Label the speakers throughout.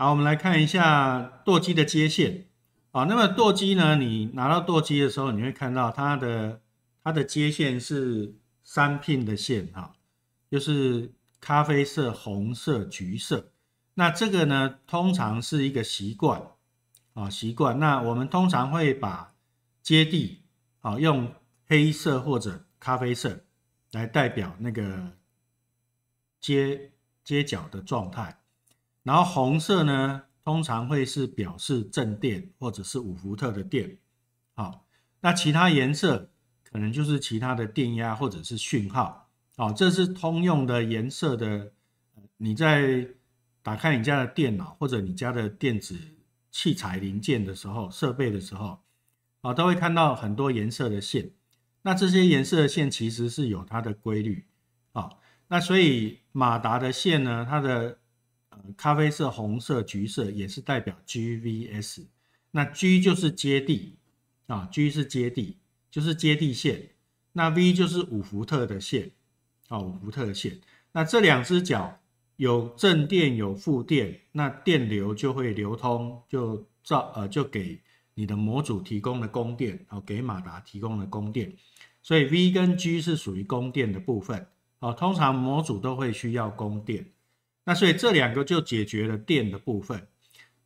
Speaker 1: 好，我们来看一下舵机的接线啊。那么舵机呢，你拿到舵机的时候，你会看到它的它的接线是三 p 的线哈，就是咖啡色、红色、橘色。那这个呢，通常是一个习惯啊，习惯。那我们通常会把接地啊用黑色或者咖啡色来代表那个接接脚的状态。然后红色呢，通常会是表示正电或者是五伏特的电，好，那其他颜色可能就是其他的电压或者是讯号，好，这是通用的颜色的。你在打开你家的电脑或者你家的电子器材零件的时候、设备的时候，啊，都会看到很多颜色的线。那这些颜色的线其实是有它的规律，好，那所以马达的线呢，它的咖啡色、红色、橘色也是代表 GVS，那 G 就是接地啊，G 是接地，就是接地线。那 V 就是五伏特的线，哦，五伏特线。那这两只脚有正电有负电，那电流就会流通，就照呃就给你的模组提供了供电，哦，给马达提供了供电。所以 V 跟 G 是属于供电的部分。哦，通常模组都会需要供电。那所以这两个就解决了电的部分，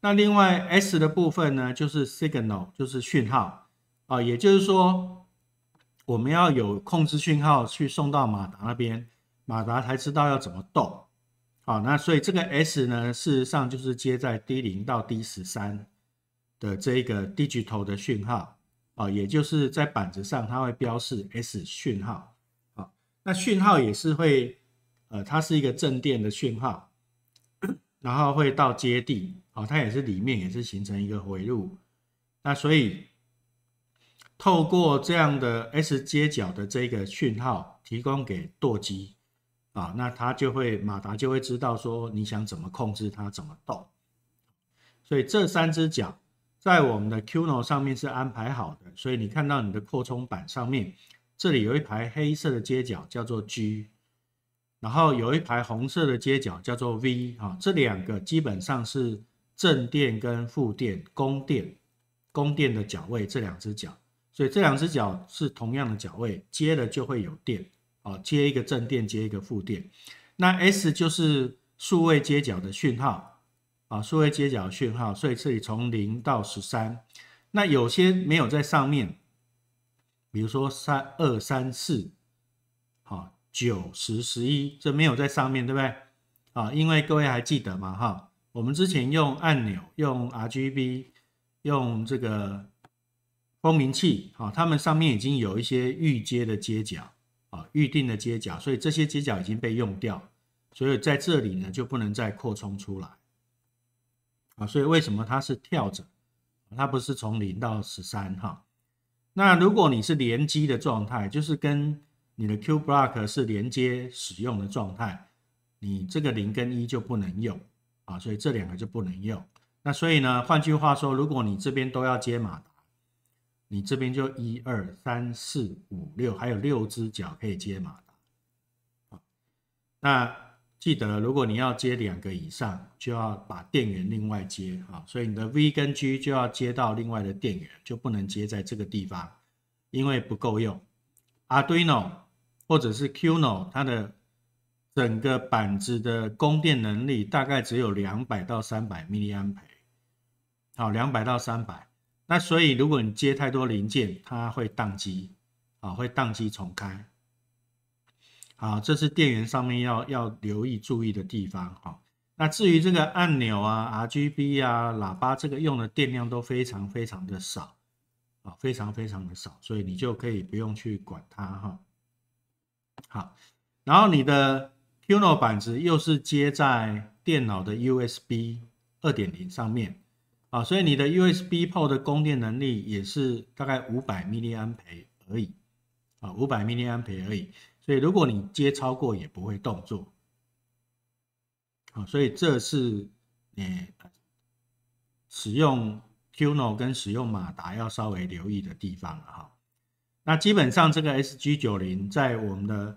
Speaker 1: 那另外 S 的部分呢，就是 signal，就是讯号啊，也就是说我们要有控制讯号去送到马达那边，马达才知道要怎么动。好，那所以这个 S 呢，事实上就是接在 D 零到 D 十三的这个 digital 的讯号啊，也就是在板子上它会标示 S 讯号啊，那讯号也是会呃，它是一个正电的讯号。然后会到接地，哦，它也是里面也是形成一个回路，那所以透过这样的 S 接角的这个讯号提供给舵机，啊，那它就会马达就会知道说你想怎么控制它怎么动，所以这三只脚在我们的 QNO 上面是安排好的，所以你看到你的扩充板上面这里有一排黑色的接角叫做 G。然后有一排红色的接角叫做 V 啊，这两个基本上是正电跟负电供电，供电的角位，这两只脚，所以这两只脚是同样的角位，接了就会有电啊，接一个正电，接一个负电，那 S 就是数位接角的讯号啊，数位接的讯号，所以这里从零到十三，那有些没有在上面，比如说三二三四，好。九十十一，这没有在上面对不对？啊，因为各位还记得吗？哈，我们之前用按钮、用 RGB、用这个蜂鸣器，啊，它们上面已经有一些预接的接角，啊，预定的接角，所以这些接角已经被用掉，所以在这里呢就不能再扩充出来，啊，所以为什么它是跳着？它不是从零到十三哈？那如果你是连机的状态，就是跟你的 Q block 是连接使用的状态，你这个零跟一就不能用啊，所以这两个就不能用。那所以呢，换句话说，如果你这边都要接马达，你这边就一二三四五六，还有六只脚可以接马达。那记得如果你要接两个以上，就要把电源另外接啊，所以你的 V 跟 G 就要接到另外的电源，就不能接在这个地方，因为不够用。Arduino。或者是 Qno，它的整个板子的供电能力大概只有两百到三百毫安培，好，两百到三百。那所以如果你接太多零件，它会宕机，啊，会宕机重开，好，这是电源上面要要留意注意的地方，哈。那至于这个按钮啊、RGB 啊、喇叭，这个用的电量都非常非常的少，啊，非常非常的少，所以你就可以不用去管它，哈。好，然后你的 Qno 板子又是接在电脑的 USB 二点零上面，啊，所以你的 USB port 的供电能力也是大概五百毫安培而已，啊，五百毫安培而已，所以如果你接超过也不会动作，啊，所以这是你使用 Qno 跟使用马达要稍微留意的地方了哈。那基本上这个 S G 九零在我们的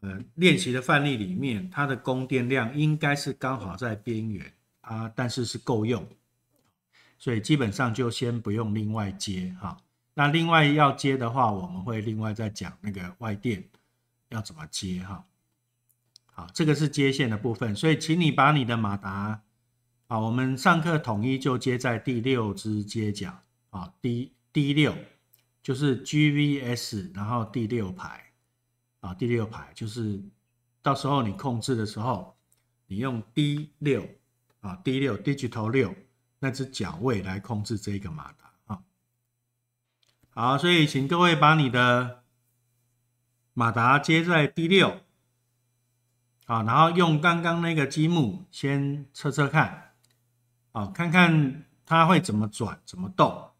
Speaker 1: 呃练习的范例里面，它的供电量应该是刚好在边缘啊，但是是够用，所以基本上就先不用另外接哈。那另外要接的话，我们会另外再讲那个外电要怎么接哈。好，这个是接线的部分，所以请你把你的马达啊，我们上课统一就接在第六支接脚啊，第第六。就是 GVS，然后第六排啊，第六排就是到时候你控制的时候，你用 D 六啊 D 六 Digital 六那只脚位来控制这个马达啊。好，所以请各位把你的马达接在 D 六，好，然后用刚刚那个积木先测测看，啊，看看它会怎么转，怎么动。